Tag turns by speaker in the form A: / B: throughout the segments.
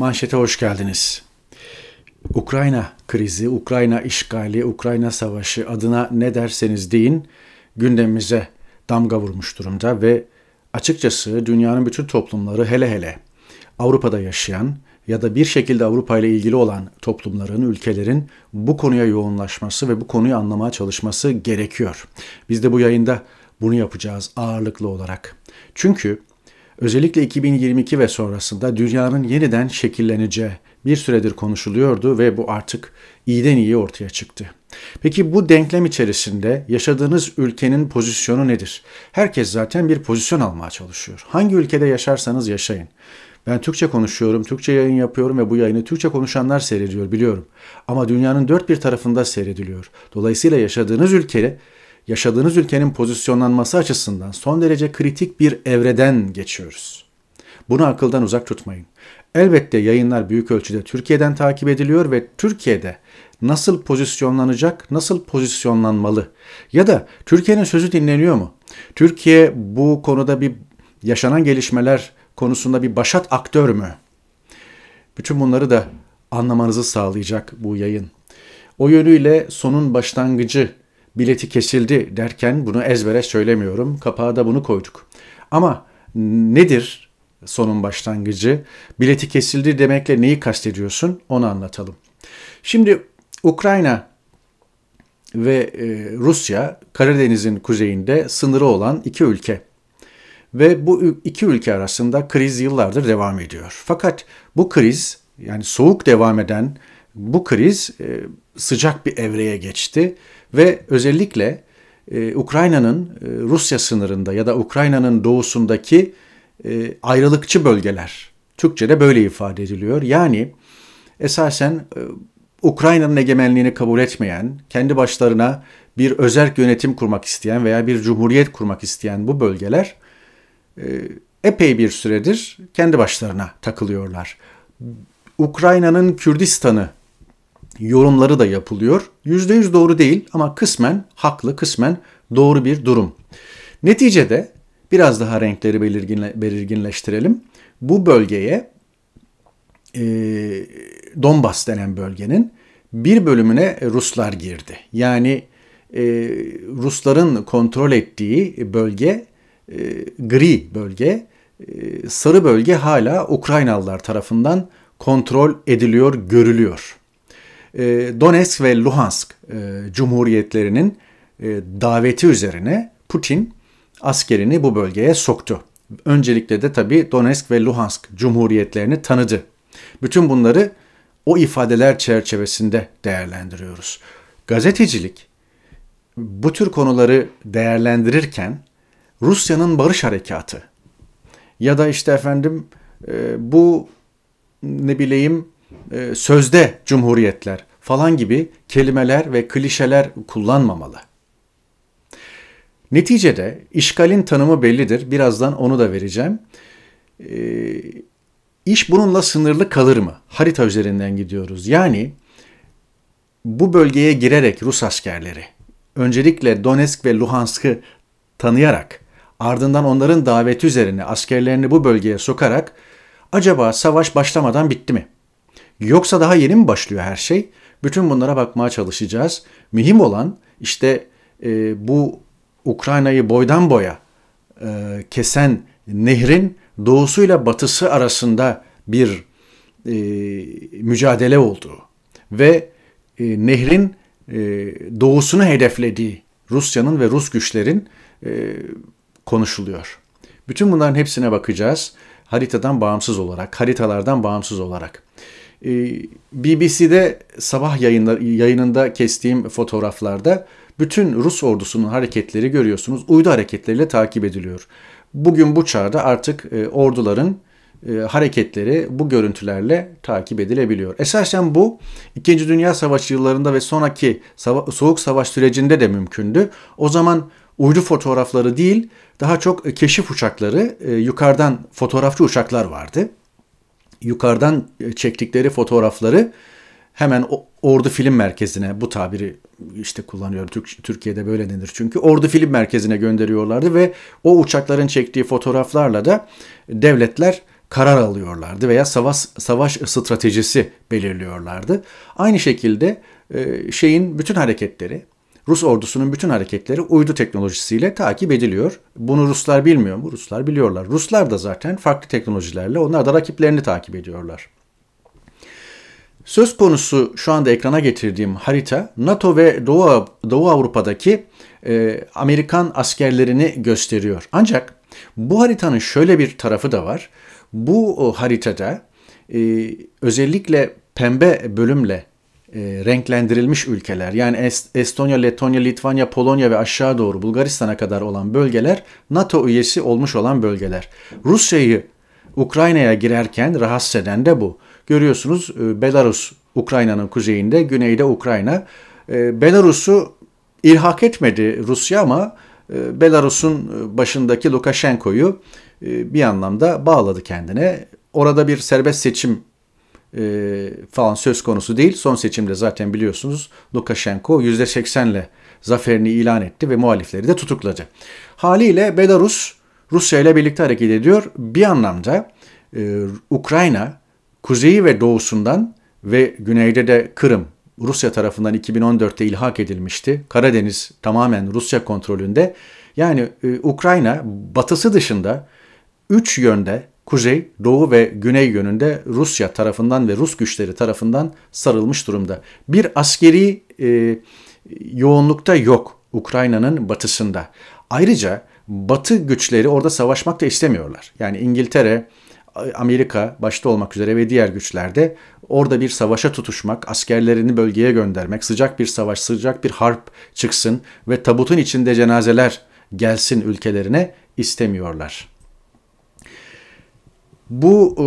A: Manşete hoş geldiniz. Ukrayna krizi, Ukrayna işgali, Ukrayna savaşı adına ne derseniz deyin gündemimize damga vurmuş durumda ve açıkçası dünyanın bütün toplumları hele hele Avrupa'da yaşayan ya da bir şekilde Avrupa ile ilgili olan toplumların, ülkelerin bu konuya yoğunlaşması ve bu konuyu anlamaya çalışması gerekiyor. Biz de bu yayında bunu yapacağız ağırlıklı olarak. Çünkü Özellikle 2022 ve sonrasında dünyanın yeniden şekilleneceği bir süredir konuşuluyordu ve bu artık iyiden iyi ortaya çıktı. Peki bu denklem içerisinde yaşadığınız ülkenin pozisyonu nedir? Herkes zaten bir pozisyon almaya çalışıyor. Hangi ülkede yaşarsanız yaşayın. Ben Türkçe konuşuyorum, Türkçe yayın yapıyorum ve bu yayını Türkçe konuşanlar seyrediyor biliyorum. Ama dünyanın dört bir tarafında seyrediliyor. Dolayısıyla yaşadığınız ülkede yaşadığınız ülkenin pozisyonlanması açısından son derece kritik bir evreden geçiyoruz. Bunu akıldan uzak tutmayın. Elbette yayınlar büyük ölçüde Türkiye'den takip ediliyor ve Türkiye'de nasıl pozisyonlanacak, nasıl pozisyonlanmalı ya da Türkiye'nin sözü dinleniyor mu? Türkiye bu konuda bir yaşanan gelişmeler konusunda bir başat aktör mü? Bütün bunları da anlamanızı sağlayacak bu yayın. O yönüyle sonun başlangıcı bileti kesildi derken bunu ezbere söylemiyorum. Kapağa da bunu koyduk. Ama nedir sonun başlangıcı? Bileti kesildi demekle neyi kastediyorsun? Onu anlatalım. Şimdi Ukrayna ve e, Rusya Karadeniz'in kuzeyinde sınırı olan iki ülke. Ve bu iki ülke arasında kriz yıllardır devam ediyor. Fakat bu kriz yani soğuk devam eden bu kriz e, sıcak bir evreye geçti ve özellikle e, Ukrayna'nın e, Rusya sınırında ya da Ukrayna'nın doğusundaki e, ayrılıkçı bölgeler. Türkçe'de böyle ifade ediliyor. Yani esasen e, Ukrayna'nın egemenliğini kabul etmeyen, kendi başlarına bir özerk yönetim kurmak isteyen veya bir cumhuriyet kurmak isteyen bu bölgeler e, epey bir süredir kendi başlarına takılıyorlar. Ukrayna'nın Kürdistan'ı yorumları da yapılıyor. %100 doğru değil ama kısmen haklı, kısmen doğru bir durum. Neticede biraz daha renkleri belirginle, belirginleştirelim. Bu bölgeye e, Donbas denen bölgenin bir bölümüne Ruslar girdi. Yani e, Rusların kontrol ettiği bölge e, gri bölge, e, sarı bölge hala Ukraynalılar tarafından kontrol ediliyor, görülüyor. Ee, Donetsk ve Luhansk e, cumhuriyetlerinin e, daveti üzerine Putin askerini bu bölgeye soktu. Öncelikle de tabii Donetsk ve Luhansk cumhuriyetlerini tanıdı. Bütün bunları o ifadeler çerçevesinde değerlendiriyoruz. Gazetecilik bu tür konuları değerlendirirken Rusya'nın barış harekatı ya da işte efendim e, bu ne bileyim e, sözde cumhuriyetler falan gibi kelimeler ve klişeler kullanmamalı. Neticede işgalin tanımı bellidir. Birazdan onu da vereceğim. E, iş bununla sınırlı kalır mı? Harita üzerinden gidiyoruz. Yani bu bölgeye girerek Rus askerleri öncelikle Donetsk ve Luhansk'ı tanıyarak ardından onların daveti üzerine askerlerini bu bölgeye sokarak acaba savaş başlamadan bitti mi?'' Yoksa daha yeni mi başlıyor her şey? Bütün bunlara bakmaya çalışacağız. Mühim olan işte e, bu Ukrayna'yı boydan boya e, kesen nehrin doğusuyla batısı arasında bir e, mücadele olduğu ve e, nehrin e, doğusunu hedeflediği Rusya'nın ve Rus güçlerin e, konuşuluyor. Bütün bunların hepsine bakacağız haritadan bağımsız olarak, haritalardan bağımsız olarak. Ee, BBC'de sabah yayınlar, yayınında kestiğim fotoğraflarda bütün Rus ordusunun hareketleri görüyorsunuz. Uydu hareketleriyle takip ediliyor. Bugün bu çağda artık e, orduların e, hareketleri bu görüntülerle takip edilebiliyor. Esasen bu 2. Dünya Savaşı yıllarında ve sonraki soğuk savaş sürecinde de mümkündü. O zaman uydu fotoğrafları değil daha çok e, keşif uçakları yukarıdan fotoğrafçı uçaklar vardı yukarıdan e, çektikleri fotoğrafları hemen Ordu Film Merkezi'ne bu tabiri işte kullanıyorum. Türk, Türkiye'de böyle denir çünkü. Ordu Film Merkezi'ne gönderiyorlardı ve o uçakların çektiği fotoğraflarla da devletler karar alıyorlardı veya savaş savaş stratejisi belirliyorlardı. Aynı şekilde e, şeyin bütün hareketleri Rus ordusunun bütün hareketleri uydu teknolojisiyle takip ediliyor. Bunu Ruslar bilmiyor mu? Ruslar biliyorlar. Ruslar da zaten farklı teknolojilerle onlar da rakiplerini takip ediyorlar. Söz konusu şu anda ekrana getirdiğim harita NATO ve Doğu, Doğu Avrupa'daki e, Amerikan askerlerini gösteriyor. Ancak bu haritanın şöyle bir tarafı da var. Bu haritada e, özellikle pembe bölümle e, renklendirilmiş ülkeler yani Est- Estonya, Letonya, Litvanya, Polonya ve aşağı doğru Bulgaristan'a kadar olan bölgeler NATO üyesi olmuş olan bölgeler. Rusya'yı Ukrayna'ya girerken rahatsız eden de bu. Görüyorsunuz e, Belarus Ukrayna'nın kuzeyinde, güneyde Ukrayna. E, Belarus'u ilhak etmedi Rusya ama e, Belarus'un e, başındaki Lukashenko'yu e, bir anlamda bağladı kendine. Orada bir serbest seçim e, falan söz konusu değil. Son seçimde zaten biliyorsunuz Lukashenko %80'le zaferini ilan etti ve muhalifleri de tutukladı. Haliyle Belarus Rusya ile birlikte hareket ediyor. Bir anlamda e, Ukrayna kuzeyi ve doğusundan ve güneyde de Kırım Rusya tarafından 2014'te ilhak edilmişti. Karadeniz tamamen Rusya kontrolünde. Yani e, Ukrayna batısı dışında üç yönde kuzey, doğu ve güney yönünde Rusya tarafından ve Rus güçleri tarafından sarılmış durumda. Bir askeri e, yoğunlukta yok Ukrayna'nın batısında. Ayrıca batı güçleri orada savaşmak da istemiyorlar. Yani İngiltere, Amerika başta olmak üzere ve diğer güçlerde orada bir savaşa tutuşmak, askerlerini bölgeye göndermek, sıcak bir savaş, sıcak bir harp çıksın ve tabutun içinde cenazeler gelsin ülkelerine istemiyorlar. Bu e,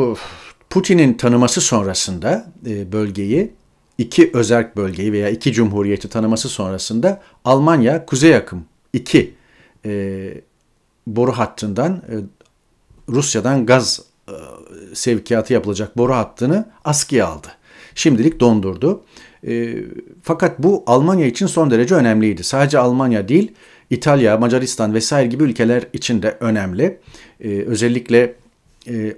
A: Putin'in tanıması sonrasında e, bölgeyi iki özerk bölgeyi veya iki cumhuriyeti tanıması sonrasında Almanya Kuzey Akım 2 e, boru hattından e, Rusya'dan gaz e, sevkiyatı yapılacak boru hattını askıya aldı. Şimdilik dondurdu. E, fakat bu Almanya için son derece önemliydi. Sadece Almanya değil İtalya, Macaristan vesaire gibi ülkeler için de önemli. E, özellikle e,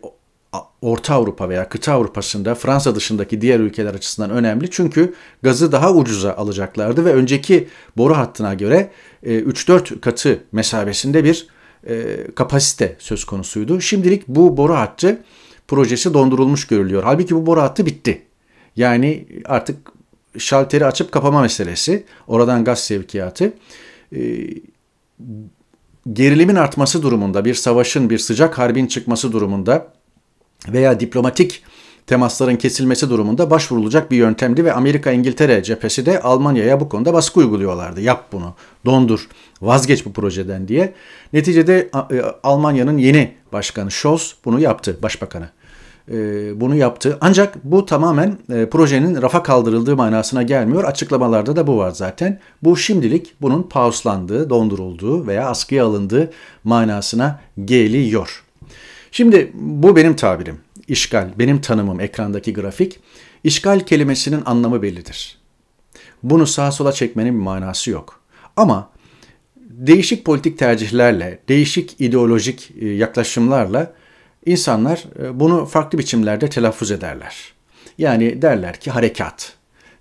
A: Orta Avrupa veya kıta Avrupa'sında Fransa dışındaki diğer ülkeler açısından önemli. Çünkü gazı daha ucuza alacaklardı ve önceki boru hattına göre 3-4 e, katı mesabesinde bir e, kapasite söz konusuydu. Şimdilik bu boru hattı projesi dondurulmuş görülüyor. Halbuki bu boru hattı bitti. Yani artık şalteri açıp kapama meselesi, oradan gaz sevkiyatı e, gerilimin artması durumunda, bir savaşın, bir sıcak harbin çıkması durumunda veya diplomatik temasların kesilmesi durumunda başvurulacak bir yöntemdi ve Amerika İngiltere cephesi de Almanya'ya bu konuda baskı uyguluyorlardı. Yap bunu, dondur, vazgeç bu projeden diye. Neticede e, Almanya'nın yeni başkanı Scholz bunu yaptı, başbakanı. E, bunu yaptı. Ancak bu tamamen e, projenin rafa kaldırıldığı manasına gelmiyor. Açıklamalarda da bu var zaten. Bu şimdilik bunun pauslandığı, dondurulduğu veya askıya alındığı manasına geliyor. Şimdi bu benim tabirim. İşgal, benim tanımım ekrandaki grafik. İşgal kelimesinin anlamı bellidir. Bunu sağa sola çekmenin bir manası yok. Ama değişik politik tercihlerle, değişik ideolojik e, yaklaşımlarla İnsanlar e, bunu farklı biçimlerde telaffuz ederler. Yani derler ki harekat,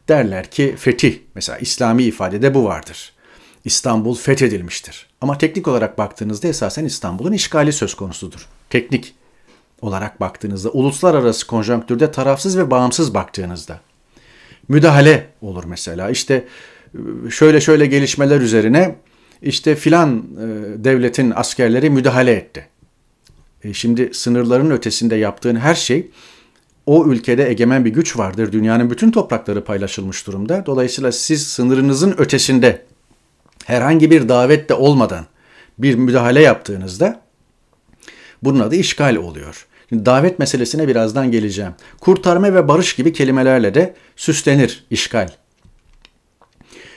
A: derler ki fetih, mesela İslami ifadede bu vardır. İstanbul fethedilmiştir. Ama teknik olarak baktığınızda esasen İstanbul'un işgali söz konusudur. Teknik olarak baktığınızda, uluslararası konjonktürde tarafsız ve bağımsız baktığınızda. Müdahale olur mesela. İşte e, şöyle şöyle gelişmeler üzerine işte filan e, devletin askerleri müdahale etti. E, şimdi sınırların ötesinde yaptığın her şey o ülkede egemen bir güç vardır. Dünyanın bütün toprakları paylaşılmış durumda. Dolayısıyla siz sınırınızın ötesinde herhangi bir davet de olmadan bir müdahale yaptığınızda bunun adı işgal oluyor. Şimdi davet meselesine birazdan geleceğim. Kurtarma ve barış gibi kelimelerle de süslenir işgal.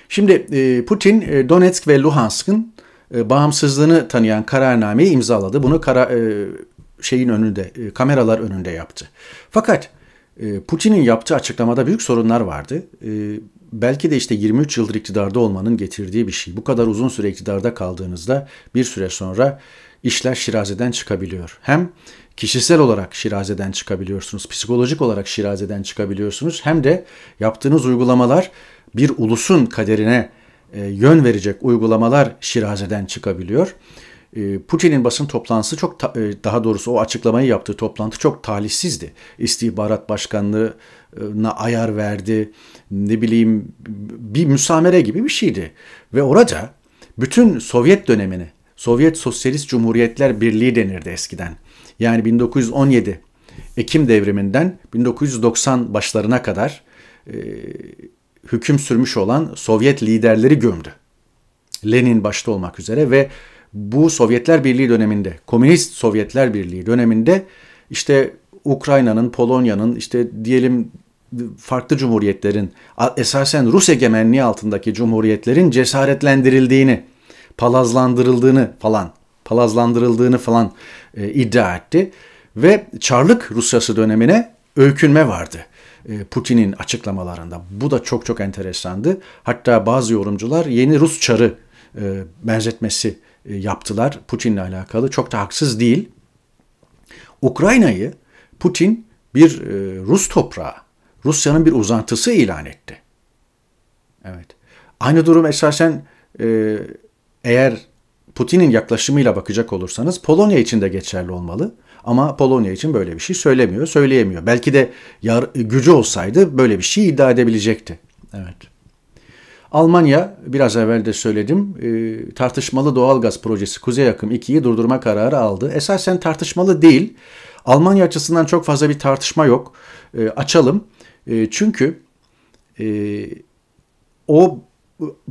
A: Şimdi e, Putin e, Donetsk ve Luhansk'ın e, bağımsızlığını tanıyan kararnameyi imzaladı. Bunu kara, e, şeyin önünde, e, kameralar önünde yaptı. Fakat Putin'in yaptığı açıklamada büyük sorunlar vardı. belki de işte 23 yıldır iktidarda olmanın getirdiği bir şey. Bu kadar uzun süre iktidarda kaldığınızda bir süre sonra işler şirazeden çıkabiliyor. Hem kişisel olarak şirazeden çıkabiliyorsunuz, psikolojik olarak şirazeden çıkabiliyorsunuz hem de yaptığınız uygulamalar bir ulusun kaderine e, yön verecek uygulamalar Şiraze'den çıkabiliyor. E, Putin'in basın toplantısı çok e, daha doğrusu o açıklamayı yaptığı toplantı çok talihsizdi. İstihbarat Başkanlığı'na ayar verdi. Ne bileyim bir müsamere gibi bir şeydi. Ve orada bütün Sovyet dönemini, Sovyet Sosyalist Cumhuriyetler Birliği denirdi eskiden. Yani 1917 Ekim devriminden 1990 başlarına kadar hüküm sürmüş olan Sovyet liderleri gömdü. Lenin başta olmak üzere ve bu Sovyetler Birliği döneminde, Komünist Sovyetler Birliği döneminde işte Ukrayna'nın, Polonya'nın işte diyelim farklı cumhuriyetlerin esasen Rus egemenliği altındaki cumhuriyetlerin cesaretlendirildiğini, palazlandırıldığını falan, palazlandırıldığını falan e, iddia etti ve Çarlık Rusyası dönemine öykünme vardı. E, Putin'in açıklamalarında. Bu da çok çok enteresandı. Hatta bazı yorumcular yeni Rus çarı e, benzetmesi e, yaptılar Putin'le alakalı. Çok da haksız değil. Ukrayna'yı Putin bir Rus toprağı, Rusya'nın bir uzantısı ilan etti. Evet. Aynı durum esasen eğer Putin'in yaklaşımıyla bakacak olursanız Polonya için de geçerli olmalı. Ama Polonya için böyle bir şey söylemiyor, söyleyemiyor. Belki de yar, gücü olsaydı böyle bir şey iddia edebilecekti. Evet. Almanya biraz evvel de söyledim e, tartışmalı doğalgaz projesi Kuzey Akım 2'yi durdurma kararı aldı. Esasen tartışmalı değil. Almanya açısından çok fazla bir tartışma yok. E, açalım. E, çünkü e, o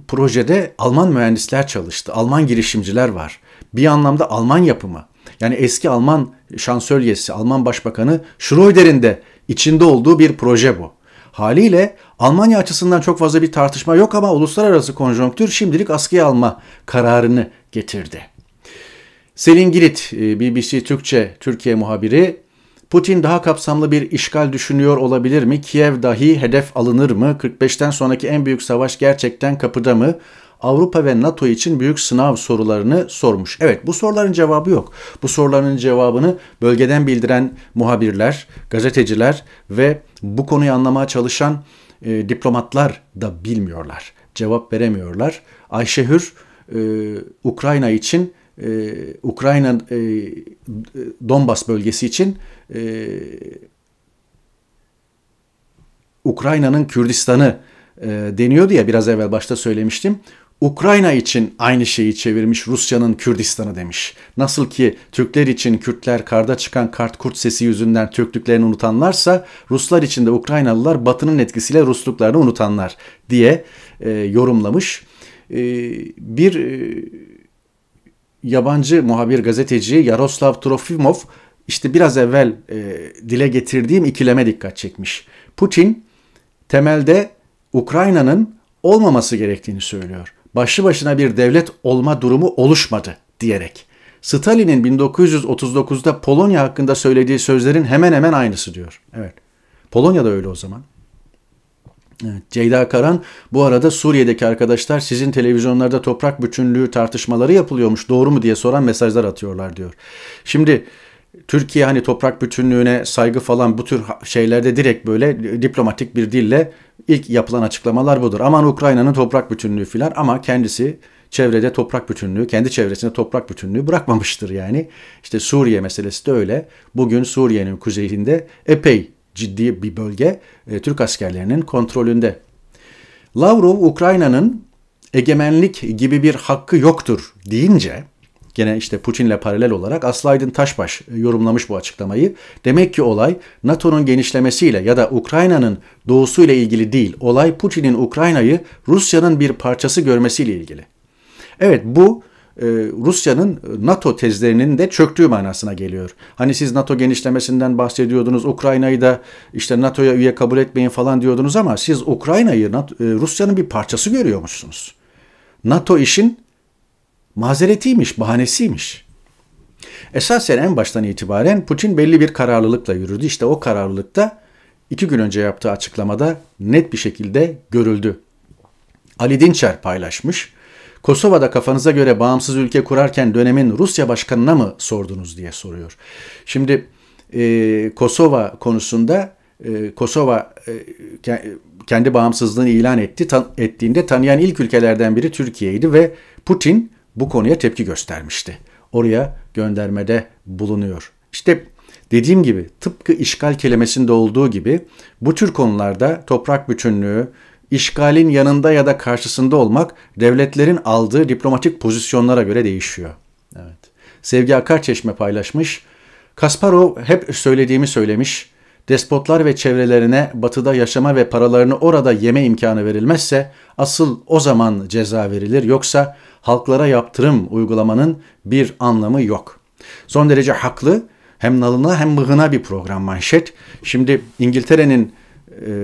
A: projede Alman mühendisler çalıştı. Alman girişimciler var. Bir anlamda Alman yapımı yani eski Alman şansölyesi, Alman başbakanı Schröder'in de içinde olduğu bir proje bu. Haliyle Almanya açısından çok fazla bir tartışma yok ama uluslararası konjonktür şimdilik askıya alma kararını getirdi. Selin Girit, e, BBC Türkçe Türkiye muhabiri, Putin daha kapsamlı bir işgal düşünüyor olabilir mi? Kiev dahi hedef alınır mı? 45'ten sonraki en büyük savaş gerçekten kapıda mı? Avrupa ve NATO için büyük sınav sorularını sormuş. Evet bu soruların cevabı yok. Bu soruların cevabını bölgeden bildiren muhabirler, gazeteciler ve bu konuyu anlamaya çalışan e, diplomatlar da bilmiyorlar. Cevap veremiyorlar. Ayşe Hür e, Ukrayna için e, Ukrayna e, Donbas bölgesi için e, Ukrayna'nın Kürdistan'ı e, deniyordu ya biraz evvel başta söylemiştim. Ukrayna için aynı şeyi çevirmiş Rusya'nın Kürdistan'ı demiş. Nasıl ki Türkler için Kürtler karda çıkan kart kurt sesi yüzünden Türklüklerini unutanlarsa Ruslar için de Ukraynalılar Batı'nın etkisiyle Rusluklarını unutanlar diye e, yorumlamış. E, bir e, yabancı muhabir gazeteci Yaroslav Trofimov işte biraz evvel e, dile getirdiğim ikileme dikkat çekmiş. Putin temelde Ukrayna'nın olmaması gerektiğini söylüyor başlı başına bir devlet olma durumu oluşmadı diyerek. Stalin'in 1939'da Polonya hakkında söylediği sözlerin hemen hemen aynısı diyor. Evet. Polonya da öyle o zaman. Evet, Ceyda Karan bu arada Suriye'deki arkadaşlar sizin televizyonlarda toprak bütünlüğü tartışmaları yapılıyormuş doğru mu diye soran mesajlar atıyorlar diyor. Şimdi Türkiye hani toprak bütünlüğüne saygı falan bu tür şeylerde direkt böyle diplomatik bir dille ilk yapılan açıklamalar budur. Aman Ukrayna'nın toprak bütünlüğü filan ama kendisi çevrede toprak bütünlüğü, kendi çevresinde toprak bütünlüğü bırakmamıştır yani. İşte Suriye meselesi de öyle. Bugün Suriye'nin kuzeyinde epey ciddi bir bölge e, Türk askerlerinin kontrolünde. Lavrov Ukrayna'nın egemenlik gibi bir hakkı yoktur deyince Gene işte Putin'le paralel olarak Aslı Aydın Taşbaş e, yorumlamış bu açıklamayı. Demek ki olay NATO'nun genişlemesiyle ya da Ukrayna'nın doğusuyla ilgili değil. Olay Putin'in Ukrayna'yı Rusya'nın bir parçası görmesiyle ilgili. Evet bu e, Rusya'nın e, NATO tezlerinin de çöktüğü manasına geliyor. Hani siz NATO genişlemesinden bahsediyordunuz, Ukrayna'yı da işte NATO'ya üye kabul etmeyin falan diyordunuz ama siz Ukrayna'yı Rusya'nın bir parçası görüyormuşsunuz. NATO işin mazeretiymiş, bahanesiymiş. Esasen en baştan itibaren Putin belli bir kararlılıkla yürüdü. İşte o kararlılıkta iki gün önce yaptığı açıklamada net bir şekilde görüldü. Ali Dinçer paylaşmış. Kosova'da kafanıza göre bağımsız ülke kurarken dönemin Rusya başkanına mı sordunuz diye soruyor. Şimdi e, Kosova konusunda e, Kosova e, kendi bağımsızlığını ilan etti. Tan, ettiğinde tanıyan ilk ülkelerden biri Türkiye'ydi ve Putin bu konuya tepki göstermişti. Oraya göndermede bulunuyor. İşte dediğim gibi tıpkı işgal kelimesinde olduğu gibi bu tür konularda toprak bütünlüğü, işgalin yanında ya da karşısında olmak devletlerin aldığı diplomatik pozisyonlara göre değişiyor. Evet. Sevgi Akarçeşme paylaşmış. Kasparov hep söylediğimi söylemiş. Despotlar ve çevrelerine batıda yaşama ve paralarını orada yeme imkanı verilmezse asıl o zaman ceza verilir yoksa halklara yaptırım uygulamanın bir anlamı yok. Son derece haklı hem nalına hem mıhına bir program manşet. Şimdi İngiltere'nin e,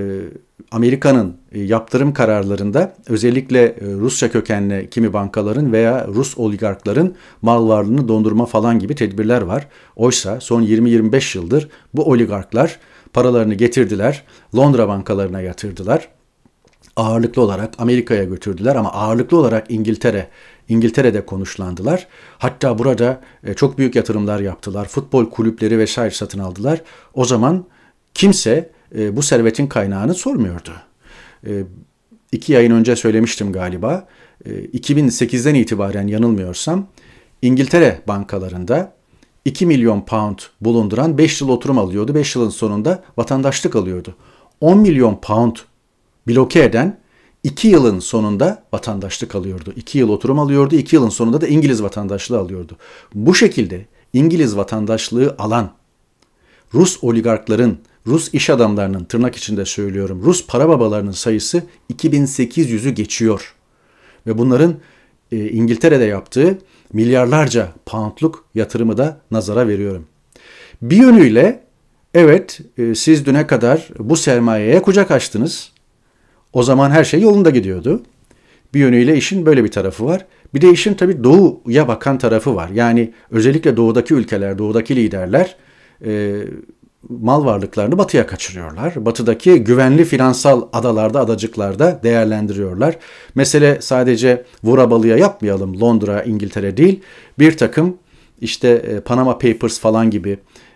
A: Amerika'nın e, yaptırım kararlarında özellikle e, Rusya kökenli kimi bankaların veya Rus oligarkların mal varlığını dondurma falan gibi tedbirler var. Oysa son 20-25 yıldır bu oligarklar paralarını getirdiler, Londra bankalarına yatırdılar ağırlıklı olarak Amerika'ya götürdüler ama ağırlıklı olarak İngiltere İngiltere'de konuşlandılar. Hatta burada e, çok büyük yatırımlar yaptılar. Futbol kulüpleri vesaire satın aldılar. O zaman kimse e, bu servetin kaynağını sormuyordu. E, iki yayın önce söylemiştim galiba. 2008'den itibaren yanılmıyorsam İngiltere bankalarında 2 milyon pound bulunduran 5 yıl oturum alıyordu. 5 yılın sonunda vatandaşlık alıyordu. 10 milyon pound bloke eden 2 yılın sonunda vatandaşlık alıyordu. 2 yıl oturum alıyordu. 2 yılın sonunda da İngiliz vatandaşlığı alıyordu. Bu şekilde İngiliz vatandaşlığı alan Rus oligarkların, Rus iş adamlarının tırnak içinde söylüyorum, Rus para babalarının sayısı 2800'ü geçiyor. Ve bunların e, İngiltere'de yaptığı milyarlarca poundluk yatırımı da nazara veriyorum. Bir yönüyle evet e, siz düne kadar bu sermayeye kucak açtınız o zaman her şey yolunda gidiyordu. Bir yönüyle işin böyle bir tarafı var. Bir de işin tabii doğuya bakan tarafı var. Yani özellikle doğudaki ülkeler, doğudaki liderler e, mal varlıklarını batıya kaçırıyorlar. Batıdaki güvenli finansal adalarda, adacıklarda değerlendiriyorlar. Mesele sadece vura balıya yapmayalım Londra, İngiltere değil. Bir takım işte e, Panama Papers falan gibi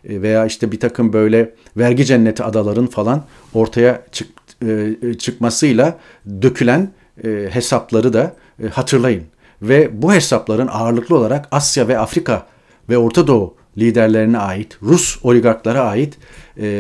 A: e, veya işte bir takım böyle vergi cenneti adaların falan ortaya çık e, e, çıkmasıyla dökülen e, hesapları da hatırlayın. Ve bu hesapların ağırlıklı olarak Asya ve Afrika ve Orta Doğu liderlerine ait, Rus oligarklara ait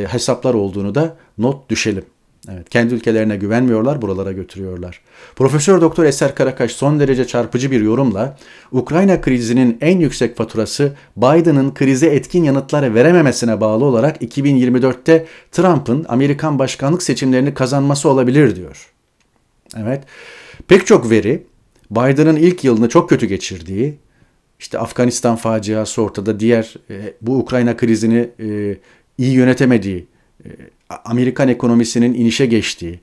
A: hesaplar olduğunu da not düşelim. Evet, kendi ülkelerine güvenmiyorlar, buralara götürüyorlar. Profesör Doktor Eser Karakaş son derece çarpıcı bir yorumla Ukrayna krizinin en yüksek faturası Biden'ın krize etkin yanıtlar verememesine bağlı olarak 2024'te Trump'ın Amerikan başkanlık seçimlerini kazanması olabilir diyor. Evet. Pek çok veri Biden'ın ilk yılını çok kötü geçirdiği, işte Afganistan faciası ortada, diğer e, bu Ukrayna krizini e, iyi yönetemediği e, Amerikan ekonomisinin inişe geçtiği,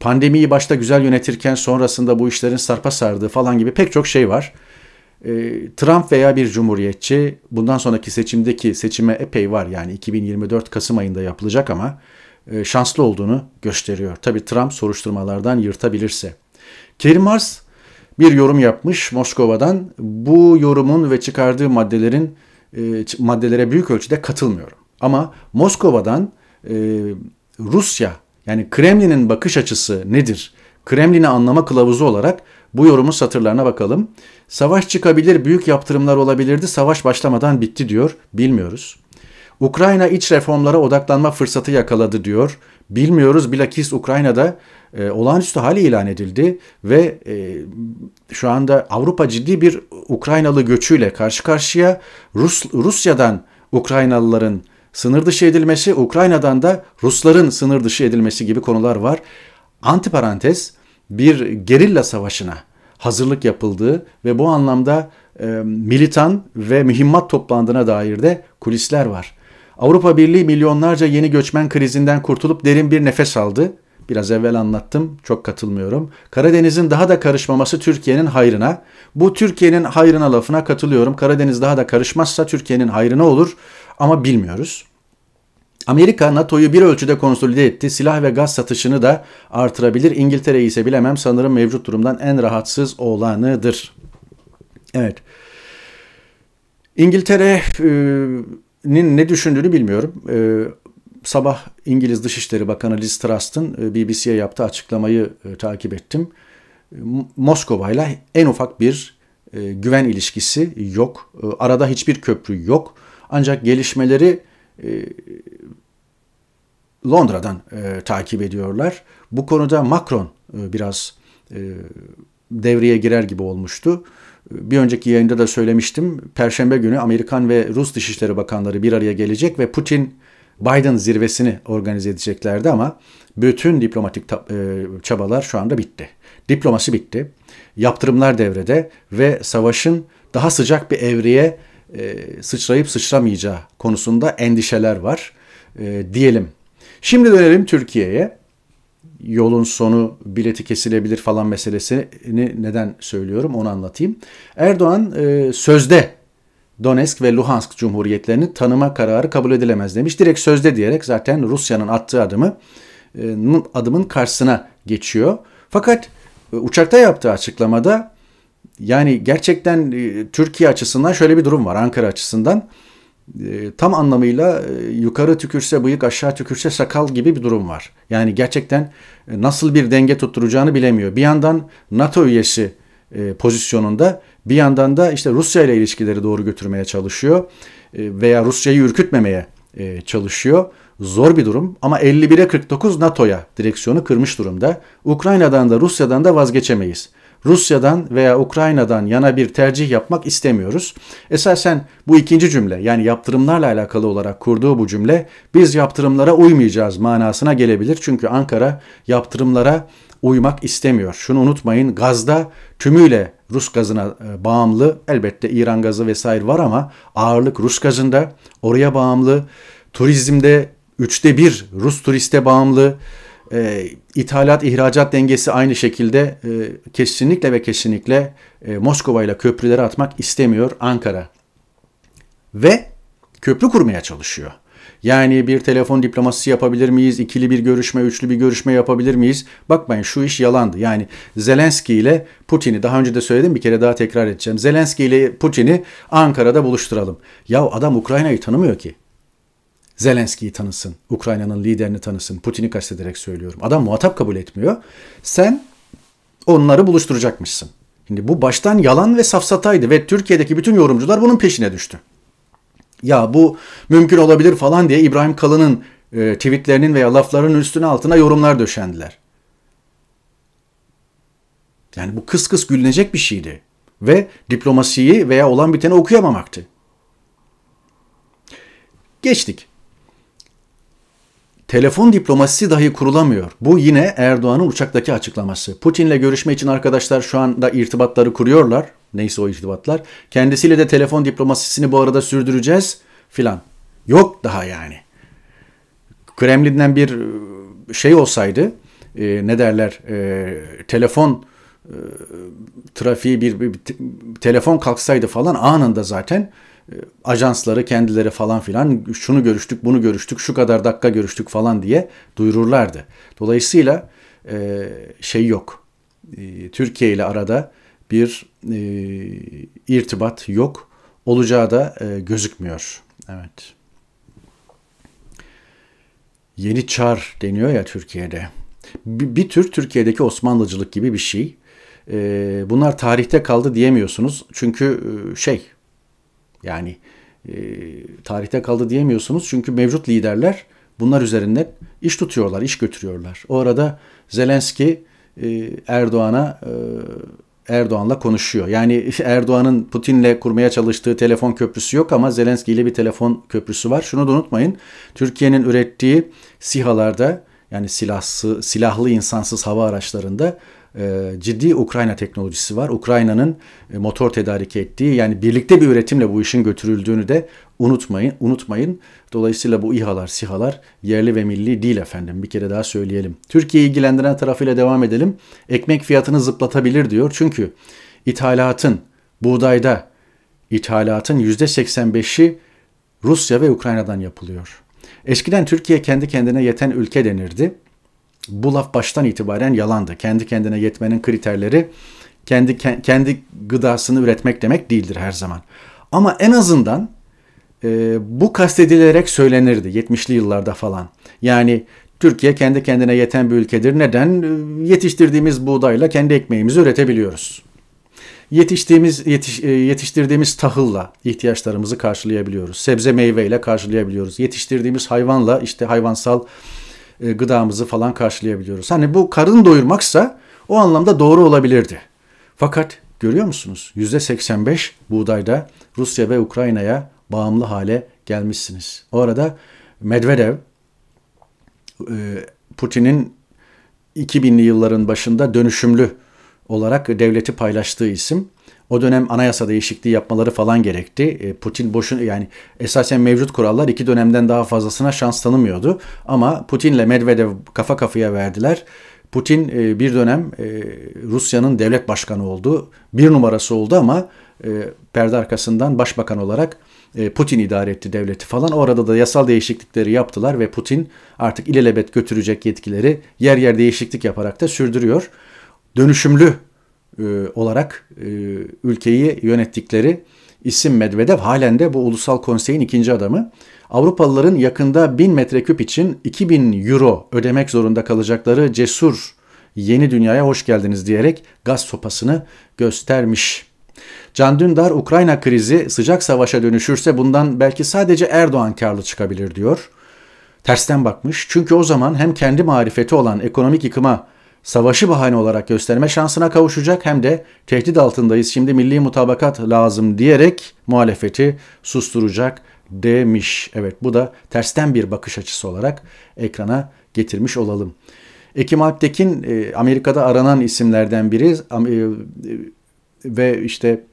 A: pandemiyi başta güzel yönetirken sonrasında bu işlerin sarpa sardığı falan gibi pek çok şey var. Ee, Trump veya bir cumhuriyetçi bundan sonraki seçimdeki seçime epey var yani 2024 Kasım ayında yapılacak ama e, şanslı olduğunu gösteriyor. Tabi Trump soruşturmalardan yırtabilirse. Kerim Mars bir yorum yapmış Moskova'dan. Bu yorumun ve çıkardığı maddelerin e, maddelere büyük ölçüde katılmıyorum. Ama Moskova'dan e, Rusya yani Kremlin'in bakış açısı nedir? Kremlin'i anlama kılavuzu olarak bu yorumun satırlarına bakalım. Savaş çıkabilir, büyük yaptırımlar olabilirdi, savaş başlamadan bitti diyor. Bilmiyoruz. Ukrayna iç reformlara odaklanma fırsatı yakaladı diyor. Bilmiyoruz bilakis Ukrayna'da e, olağanüstü hal ilan edildi ve e, şu anda Avrupa ciddi bir Ukraynalı göçüyle karşı karşıya Rus, Rusya'dan Ukraynalıların sınır dışı edilmesi, Ukrayna'dan da Rusların sınır dışı edilmesi gibi konular var. Antiparantez bir gerilla savaşına hazırlık yapıldığı ve bu anlamda e, militan ve mühimmat toplandığına dair de kulisler var. Avrupa Birliği milyonlarca yeni göçmen krizinden kurtulup derin bir nefes aldı biraz evvel anlattım, çok katılmıyorum. Karadeniz'in daha da karışmaması Türkiye'nin hayrına. Bu Türkiye'nin hayrına lafına katılıyorum. Karadeniz daha da karışmazsa Türkiye'nin hayrına olur ama bilmiyoruz. Amerika NATO'yu bir ölçüde konsolide etti. Silah ve gaz satışını da artırabilir. İngiltere ise bilemem sanırım mevcut durumdan en rahatsız olanıdır. Evet. İngiltere'nin ne düşündüğünü bilmiyorum. Ee, sabah İngiliz Dışişleri Bakanı Liz Truss'ın e, BBC'ye yaptığı açıklamayı e, takip ettim. E, Moskova ile en ufak bir güven ilişkisi yok. Arada hiçbir köprü yok. Ancak gelişmeleri Londra'dan takip ediyorlar. Bu konuda Macron biraz devreye girer gibi olmuştu. Bir önceki yayında da söylemiştim. Perşembe günü Amerikan ve Rus Dışişleri Bakanları bir araya gelecek ve Putin Biden zirvesini organize edeceklerdi ama bütün diplomatik e, çabalar şu anda bitti. Diplomasi bitti. Yaptırımlar devrede ve savaşın daha sıcak bir evreye e, sıçrayıp sıçramayacağı konusunda endişeler var e, diyelim. Şimdi dönelim Türkiye'ye. Yolun sonu bileti kesilebilir falan meselesini neden söylüyorum onu anlatayım. Erdoğan sözde Donetsk ve Luhansk cumhuriyetlerini tanıma kararı kabul edilemez demiş. Direkt sözde diyerek zaten Rusya'nın attığı adımı e, adımın karşısına geçiyor. Fakat e, uçakta yaptığı açıklamada yani gerçekten e, Türkiye açısından şöyle bir durum var Ankara açısından. Tam anlamıyla yukarı tükürse bıyık aşağı tükürse sakal gibi bir durum var. Yani gerçekten nasıl bir denge tutturacağını bilemiyor. Bir yandan NATO üyesi pozisyonunda bir yandan da işte Rusya ile ilişkileri doğru götürmeye çalışıyor e, veya Rusya'yı ürkütmemeye e, çalışıyor. Zor bir durum ama 51'e 49 NATO'ya direksiyonu kırmış durumda. Ukrayna'dan da Rusya'dan da vazgeçemeyiz. Rusya'dan veya Ukrayna'dan yana bir tercih yapmak istemiyoruz. Esasen bu ikinci cümle yani yaptırımlarla alakalı olarak kurduğu bu cümle biz yaptırımlara uymayacağız manasına gelebilir. Çünkü Ankara yaptırımlara uymak istemiyor. Şunu unutmayın gazda tümüyle Rus gazına e, bağımlı elbette İran gazı vesaire var ama ağırlık Rus gazında oraya bağımlı. Turizmde üçte bir Rus turiste bağımlı. E, ithalat ihracat dengesi aynı şekilde e, kesinlikle ve kesinlikle e, Moskova ile köprüleri atmak istemiyor Ankara. Ve köprü kurmaya çalışıyor. Yani bir telefon diplomasisi yapabilir miyiz? İkili bir görüşme, üçlü bir görüşme yapabilir miyiz? Bakmayın şu iş yalandı. Yani Zelenski ile Putin'i daha önce de söyledim bir kere daha tekrar edeceğim. Zelenski ile Putin'i Ankara'da buluşturalım. Ya adam Ukrayna'yı tanımıyor ki. Zelenski'yi tanısın, Ukrayna'nın liderini tanısın. Putin'i kastederek söylüyorum. Adam muhatap kabul etmiyor. Sen onları buluşturacakmışsın. Şimdi bu baştan yalan ve safsataydı ve Türkiye'deki bütün yorumcular bunun peşine düştü ya bu mümkün olabilir falan diye İbrahim Kalın'ın e, tweetlerinin veya laflarının üstüne altına yorumlar döşendiler. Yani bu kıs kıs gülünecek bir şeydi. Ve diplomasiyi veya olan biteni okuyamamaktı. Geçtik. Telefon diplomasisi dahi kurulamıyor. Bu yine Erdoğan'ın uçaktaki açıklaması. Putin'le görüşme için arkadaşlar şu anda irtibatları kuruyorlar. Neyse o icdivatlar. Kendisiyle de telefon diplomasisini bu arada sürdüreceğiz filan. Yok daha yani. Kremlin'den bir e, şey olsaydı e, ne derler e, telefon e, trafiği bir, bir, bir telefon kalksaydı falan anında zaten e, ajansları kendileri falan filan şunu görüştük bunu görüştük şu kadar dakika görüştük falan diye duyururlardı. Dolayısıyla e, şey yok. E, Türkiye ile arada bir e, irtibat yok. Olacağı da e, gözükmüyor. Evet. Yeni Çar deniyor ya Türkiye'de. Bir, bir tür Türkiye'deki Osmanlıcılık gibi bir şey. E, bunlar tarihte kaldı diyemiyorsunuz. Çünkü e, şey yani e, tarihte kaldı diyemiyorsunuz. Çünkü mevcut liderler bunlar üzerinde iş tutuyorlar, iş götürüyorlar. O arada Zelenski e, Erdoğan'a e, Erdoğan'la konuşuyor. Yani Erdoğan'ın Putin'le kurmaya çalıştığı telefon köprüsü yok ama Zelenski ile bir telefon köprüsü var. Şunu da unutmayın. Türkiye'nin ürettiği SİHA'larda yani silahsı, silahlı insansız hava araçlarında ee, ciddi Ukrayna teknolojisi var. Ukrayna'nın e, motor tedarik ettiği yani birlikte bir üretimle bu işin götürüldüğünü de unutmayın. unutmayın. Dolayısıyla bu İHA'lar, SİHA'lar yerli ve milli değil efendim. Bir kere daha söyleyelim. Türkiye ilgilendiren tarafıyla devam edelim. Ekmek fiyatını zıplatabilir diyor. Çünkü ithalatın, buğdayda ithalatın %85'i Rusya ve Ukrayna'dan yapılıyor. Eskiden Türkiye kendi kendine yeten ülke denirdi. Bu laf baştan itibaren yalandı. Kendi kendine yetmenin kriterleri kendi kendi gıdasını üretmek demek değildir her zaman. Ama en azından e, bu kastedilerek söylenirdi 70'li yıllarda falan. Yani Türkiye kendi kendine yeten bir ülkedir. Neden? E, yetiştirdiğimiz buğdayla kendi ekmeğimizi üretebiliyoruz. Yetiştiğimiz yetiş, e, yetiştirdiğimiz tahılla ihtiyaçlarımızı karşılayabiliyoruz. Sebze meyveyle karşılayabiliyoruz. Yetiştirdiğimiz hayvanla işte hayvansal e, gıdamızı falan karşılayabiliyoruz. Hani bu karın doyurmaksa o anlamda doğru olabilirdi. Fakat görüyor musunuz? %85 buğdayda Rusya ve Ukrayna'ya bağımlı hale gelmişsiniz. O arada Medvedev e, Putin'in 2000'li yılların başında dönüşümlü olarak devleti paylaştığı isim. O dönem anayasa değişikliği yapmaları falan gerekti. E, Putin boşun yani esasen mevcut kurallar iki dönemden daha fazlasına şans tanımıyordu. Ama Putin'le Medvedev kafa kafaya verdiler. Putin e, bir dönem e, Rusya'nın devlet başkanı oldu. Bir numarası oldu ama perde arkasından başbakan olarak Putin idare etti devleti falan. Orada da yasal değişiklikleri yaptılar ve Putin artık ilelebet götürecek yetkileri yer yer değişiklik yaparak da sürdürüyor dönüşümlü e, olarak e, ülkeyi yönettikleri isim Medvedev halen de bu ulusal konseyin ikinci adamı. Avrupalıların yakında 1000 metreküp için 2000 euro ödemek zorunda kalacakları cesur yeni dünyaya hoş geldiniz diyerek gaz sopasını göstermiş. Can Dündar Ukrayna krizi sıcak savaşa dönüşürse bundan belki sadece Erdoğan karlı çıkabilir diyor. Tersten bakmış çünkü o zaman hem kendi marifeti olan ekonomik yıkıma savaşı bahane olarak gösterme şansına kavuşacak hem de tehdit altındayız şimdi milli mutabakat lazım diyerek muhalefeti susturacak demiş. Evet bu da tersten bir bakış açısı olarak ekrana getirmiş olalım. Ekim Alptekin e, Amerika'da aranan isimlerden biri e, e, ve işte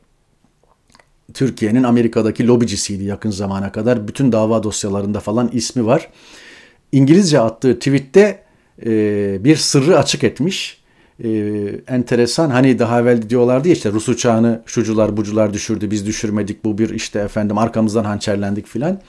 A: Türkiye'nin Amerika'daki lobicisiydi yakın zamana kadar. Bütün dava dosyalarında falan ismi var. İngilizce attığı tweette e, bir sırrı açık etmiş. E, enteresan hani daha evvel diyorlardı ya işte Rus uçağını şucular bucular düşürdü biz düşürmedik bu bir işte efendim arkamızdan hançerlendik filan.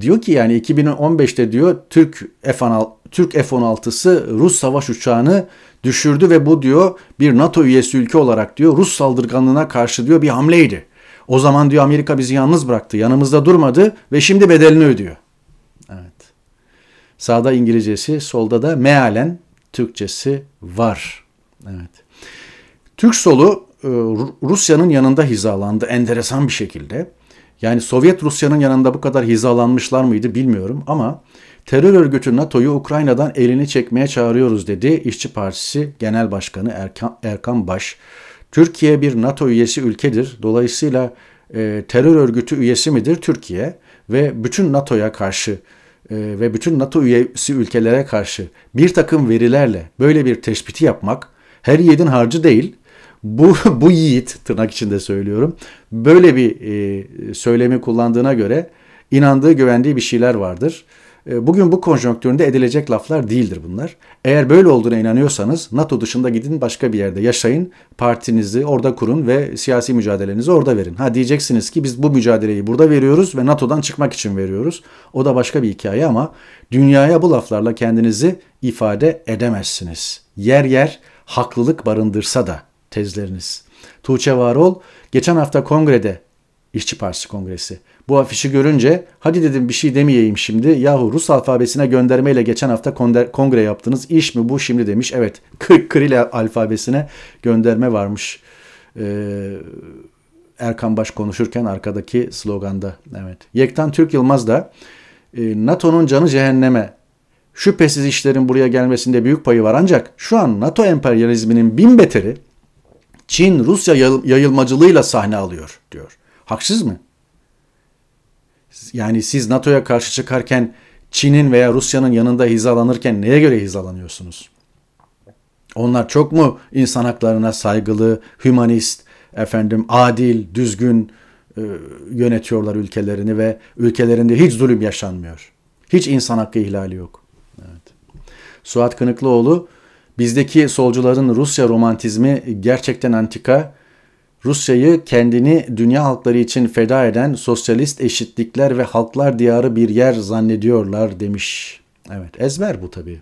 A: Diyor ki yani 2015'te diyor Türk F-16 Türk F-16'sı Rus savaş uçağını düşürdü ve bu diyor bir NATO üyesi ülke olarak diyor Rus saldırganlığına karşı diyor bir hamleydi. O zaman diyor Amerika bizi yalnız bıraktı, yanımızda durmadı ve şimdi bedelini ödüyor. Sağda İngilizcesi, solda da mealen Türkçesi var. Evet. Türk solu e, Rusya'nın yanında hizalandı enteresan bir şekilde. Yani Sovyet Rusya'nın yanında bu kadar hizalanmışlar mıydı bilmiyorum ama terör örgütü NATO'yu Ukrayna'dan elini çekmeye çağırıyoruz dedi İşçi Partisi Genel Başkanı Erkan, Erkan Baş. Türkiye bir NATO üyesi ülkedir. Dolayısıyla e, terör örgütü üyesi midir Türkiye ve bütün NATO'ya karşı ee, ve bütün NATO üyesi ülkelere karşı bir takım verilerle böyle bir tespiti yapmak her yiğidin harcı değil. Bu, bu yiğit tırnak içinde söylüyorum böyle bir e, söylemi kullandığına göre inandığı güvendiği bir şeyler vardır e, bugün bu konjonktüründe edilecek laflar değildir bunlar. Eğer böyle olduğuna inanıyorsanız NATO dışında gidin başka bir yerde yaşayın, partinizi orada kurun ve siyasi mücadelenizi orada verin. Ha diyeceksiniz ki biz bu mücadeleyi burada veriyoruz ve NATO'dan çıkmak için veriyoruz. O da başka bir hikaye ama dünyaya bu laflarla kendinizi ifade edemezsiniz. Yer yer haklılık barındırsa da tezleriniz. Tuğçe Varol geçen hafta kongrede İşçi Partisi Kongresi bu afişi görünce hadi dedim bir şey demeyeyim şimdi. Yahu Rus alfabesine göndermeyle geçen hafta kongre yaptınız. İş mi bu şimdi demiş. Evet Kril alfabesine gönderme varmış. Ee, Erkan Baş konuşurken arkadaki sloganda. Evet. Yektan Türk Yılmaz da ee, NATO'nun canı cehenneme Şüphesiz işlerin buraya gelmesinde büyük payı var ancak şu an NATO emperyalizminin bin beteri Çin Rusya yayılmacılığıyla sahne alıyor diyor. Haksız mı? Yani siz NATO'ya karşı çıkarken Çin'in veya Rusya'nın yanında hizalanırken neye göre hizalanıyorsunuz? Onlar çok mu insan haklarına saygılı, hümanist, efendim adil, düzgün e, yönetiyorlar ülkelerini ve ülkelerinde hiç zulüm yaşanmıyor. Hiç insan hakkı ihlali yok. Evet. Suat Kınıklıoğlu bizdeki solcuların Rusya romantizmi gerçekten antika Rusya'yı kendini dünya halkları için feda eden sosyalist eşitlikler ve halklar diyarı bir yer zannediyorlar demiş. Evet ezber bu tabii.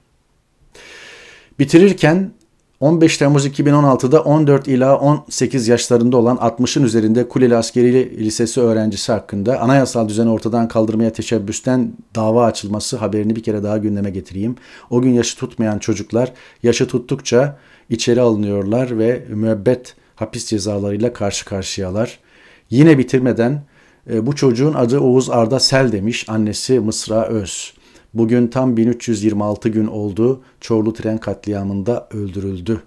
A: Bitirirken 15 Temmuz 2016'da 14 ila 18 yaşlarında olan 60'ın üzerinde Kuleli Askeri Lisesi öğrencisi hakkında anayasal düzeni ortadan kaldırmaya teşebbüsten dava açılması haberini bir kere daha gündeme getireyim. O gün yaşı tutmayan çocuklar yaşı tuttukça içeri alınıyorlar ve müebbet hapis cezalarıyla karşı karşıyalar. Yine bitirmeden e, bu çocuğun adı Oğuz Arda Sel demiş annesi Mısra Öz. Bugün tam 1326 gün oldu Çorlu tren katliamında öldürüldü.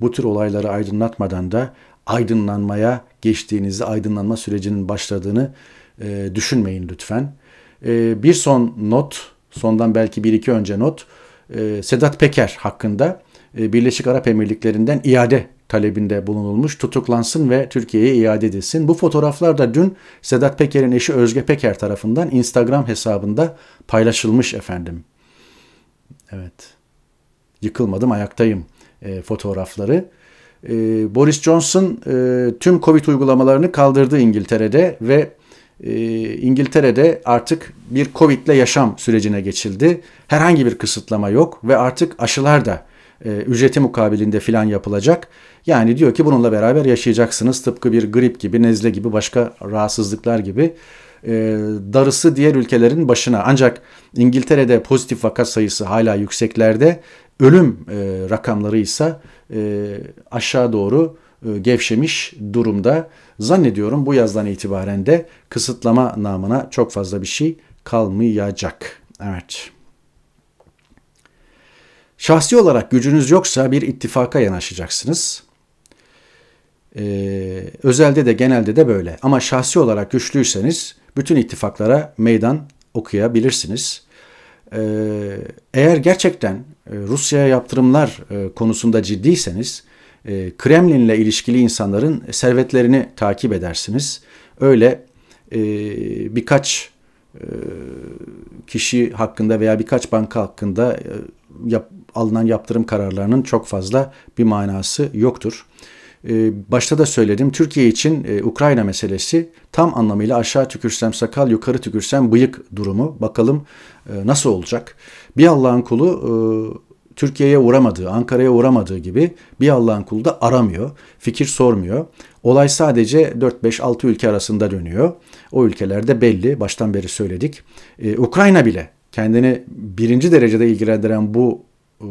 A: Bu tür olayları aydınlatmadan da aydınlanmaya geçtiğinizi, aydınlanma sürecinin başladığını e, düşünmeyin lütfen. E, bir son not, sondan belki bir iki önce not, e, Sedat Peker hakkında e, Birleşik Arap Emirlikleri'nden iade talebinde bulunulmuş tutuklansın ve Türkiye'ye iade edilsin. Bu fotoğraflar da dün Sedat Peker'in eşi Özge Peker tarafından Instagram hesabında paylaşılmış efendim. Evet. Yıkılmadım ayaktayım e, fotoğrafları. E, Boris Johnson e, tüm Covid uygulamalarını kaldırdı İngiltere'de ve e, İngiltere'de artık bir Covid'le yaşam sürecine geçildi. Herhangi bir kısıtlama yok ve artık aşılar da e, ücreti mukabilinde filan yapılacak. Yani diyor ki bununla beraber yaşayacaksınız tıpkı bir grip gibi, nezle gibi, başka rahatsızlıklar gibi. E, darısı diğer ülkelerin başına. Ancak İngiltere'de pozitif vaka sayısı hala yükseklerde. Ölüm e, rakamları ise e, aşağı doğru e, gevşemiş durumda. Zannediyorum bu yazdan itibaren de kısıtlama namına çok fazla bir şey kalmayacak. Evet. Şahsi olarak gücünüz yoksa bir ittifaka yanaşacaksınız. Ee, özelde de genelde de böyle. Ama şahsi olarak güçlüyseniz bütün ittifaklara meydan okuyabilirsiniz. Ee, eğer gerçekten e, Rusya'ya yaptırımlar e, konusunda ciddiyseniz e, Kremlin'le ilişkili insanların servetlerini takip edersiniz. Öyle e, birkaç e, kişi hakkında veya birkaç banka hakkında e, yap, alınan yaptırım kararlarının çok fazla bir manası yoktur. Ee, başta da söyledim Türkiye için e, Ukrayna meselesi tam anlamıyla aşağı tükürsem sakal yukarı tükürsem bıyık durumu. Bakalım e, nasıl olacak? Bir Allah'ın kulu e, Türkiye'ye uğramadığı, Ankara'ya uğramadığı gibi bir Allah'ın kulu da aramıyor, fikir sormuyor. Olay sadece 4-5-6 ülke arasında dönüyor. O ülkelerde belli, baştan beri söyledik. Ukrayna bile kendini birinci derecede ilgilendiren bu e,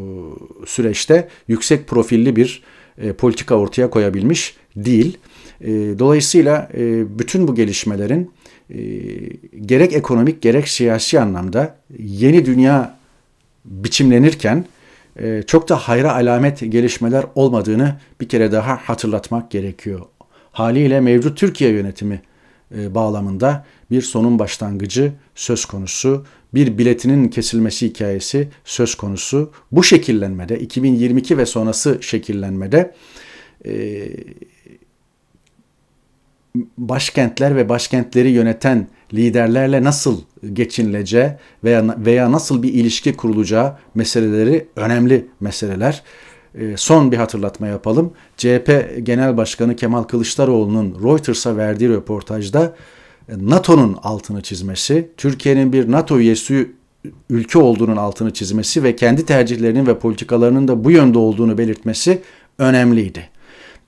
A: süreçte yüksek profilli bir e, politika ortaya koyabilmiş değil. E, dolayısıyla bütün bu gelişmelerin gerek ekonomik gerek siyasi anlamda yeni dünya biçimlenirken çok da hayra alamet gelişmeler olmadığını bir kere daha hatırlatmak gerekiyor. Haliyle mevcut Türkiye yönetimi bağlamında bir sonun başlangıcı söz konusu bir biletinin kesilmesi hikayesi söz konusu. Bu şekillenmede 2022 ve sonrası şekillenmede e, başkentler ve başkentleri yöneten liderlerle nasıl geçinileceği veya veya nasıl bir ilişki kurulacağı meseleleri önemli meseleler. E, son bir hatırlatma yapalım. CHP Genel Başkanı Kemal Kılıçdaroğlu'nun Reuters'a verdiği röportajda NATO'nun altını çizmesi, Türkiye'nin bir NATO üyesi ülke olduğunun altını çizmesi ve kendi tercihlerinin ve politikalarının da bu yönde olduğunu belirtmesi önemliydi.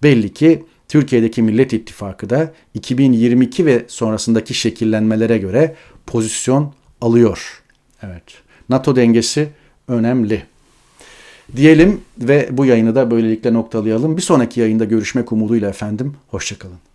A: Belli ki Türkiye'deki Millet İttifakı da 2022 ve sonrasındaki şekillenmelere göre pozisyon alıyor. Evet. NATO dengesi önemli. Diyelim ve bu yayını da böylelikle noktalayalım. Bir sonraki yayında görüşmek umuduyla efendim. Hoşçakalın.